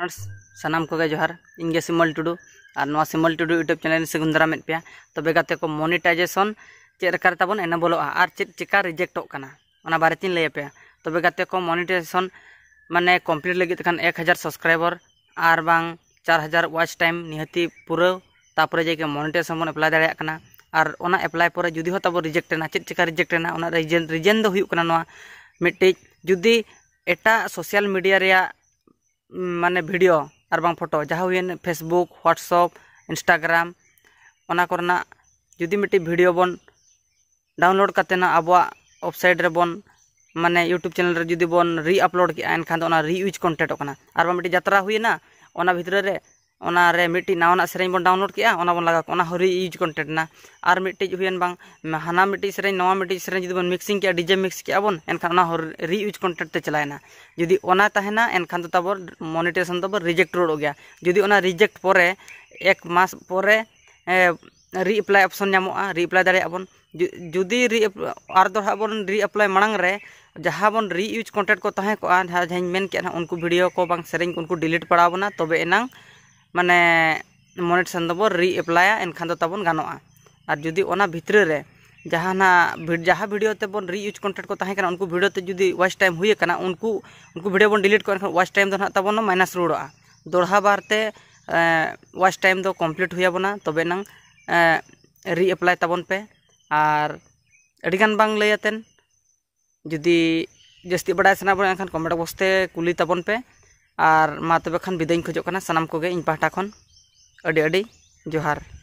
friends सामान को जोहार इनगे सिमल टुडु और ना सिमल टुडु यूट्यूब चैनल सेगुन दारा पे तो बेगाते को मोनिटाइजेशन चेकताब एनेबल और चे चिका रिजेक्टोना बारे तीन लैपे तब तो को मोनिटाइजेशन मानने कम्प्लीट लगे खान एक हज़ार सबसक्राइबर और बा चार हज़ार वाच टाइम निहती पुरेपर जैसे मोनिटाइजेशन बन एप्लाई दाड़ा और एप्लाई पर जुदी हाँ तब रिजेक्टना चे चिका रिजेक्टना रिजन रिजन होना मिट्टी जुदी एट सोशल मीडिया माने भिडियो और बांग फोटो जहाँ हुए फेसबुक ह्वाट्सअप इंस्टाग्राम जुदी मिट्टी भिडियो बन डाउनलोड करना अब वेबसाइट बन माने यूट्यूब चैनल जुदी बन रीअपलोड किया रीयूज कन्टेंट और मिट्टी जतरा हुए ना भरे नवना सेरें बन डाउनलोड किया लगा रिइज कन्टेंटना और मिट्टी हुए हाना मिट्टी सेरें नवा मिट्टी सेरें जब मिक्सिंग डीजे मिक्स किया बन एनखान रिइज कन्टेंट से चलाना जी तहना एनखान तब मनीटेशन तब रिजेक्ट रोड गया जी रिजेक्ट पर एक मास पर रिप्लाई अपशन नामा रिप्लाई दाया बन जी रिप्लाई बन रिप्लाई मांग रहे जहाँ बन रिइज कन्टेंट को तहक जहाँ जहाँ मन उनको वीडियो को सेरें उनको डिलीट पड़ा बोना तब तो एना ᱢᱟᱱᱮ ᱢᱚᱱᱮᱴᱮᱥᱚᱱ ᱫᱚᱵᱚᱱ ᱨᱤ ᱮᱯᱞᱟᱭᱟ ᱮᱱᱠᱷᱟᱱ ᱫᱚ ᱛᱟᱵᱚᱱ ᱜᱟᱱᱚᱜᱼᱟ ᱟᱨ ᱡᱩᱫᱤ ᱚᱱᱟ ᱵᱷᱤᱛᱨᱤ ᱨᱮ ᱡᱟᱦᱟᱱᱟᱜ ᱡᱟᱦᱟᱸ ᱵᱷᱤᱰᱤᱭᱳ ᱛᱮᱵᱚᱱ ᱨᱤᱭᱩᱡᱽ ᱠᱚᱱᱴᱮᱱᱴ ᱠᱚ ᱛᱟᱦᱮᱸ ᱠᱟᱱᱟ ᱩᱱᱠᱩ ᱵᱷᱤᱰᱤᱭᱳ ᱛᱮ ᱡᱩᱫᱤ ᱚᱣᱟᱪ ᱴᱟᱭᱤᱢ ᱦᱩᱭ ᱟᱠᱟᱱᱟ ᱩᱱᱠᱩ ᱩᱱᱠᱩ ᱵᱷᱤᱰᱤᱭᱳ ᱵᱚᱱ ᱰᱤᱞᱤᱴ ᱠᱚ ᱮᱱᱠᱷᱟᱱ ᱚᱣᱟᱪ ᱴᱟᱭᱤᱢ ᱫᱚ ᱦᱟᱸᱜ ᱛᱟᱵᱚᱱ ᱢᱟᱭᱱᱟᱥ ᱨᱩᱣᱟᱹᱲᱚᱜᱼᱟ ᱫᱚᱲᱦᱟ ᱵᱟᱨᱛᱮ ᱚᱣᱟᱪ ᱴᱟᱭᱤᱢ ᱫᱚ ᱠᱚᱢᱯᱞᱤᱴ ᱦᱩᱭ ᱟᱵᱚᱱᱟ ᱛᱚᱵᱮ ᱱᱟᱝ ᱨᱤ ᱮᱯᱞᱟᱭ ᱛᱟᱵᱚᱱ ᱯᱮ ᱟᱨ ᱟᱹᱰᱤᱜᱟᱱ ᱵᱟᱝ ᱞᱟᱹᱭ ᱟᱛᱮᱱ ᱡᱩᱫᱤ ᱡᱟᱹᱥᱛᱤ ᱵᱟᱰᱟᱭ ᱥᱟᱱᱟ ᱵᱚᱱᱟ ᱮᱱᱠᱷᱟᱱ ᱠᱚᱢᱮᱱᱴ ᱵᱚᱠᱥ ᱛᱮ ᱠᱩᱞᱤ ᱛᱟᱵᱚᱱ ᱯᱮ और तब खान विदाई खोजना सामान को पाटा खन जोहार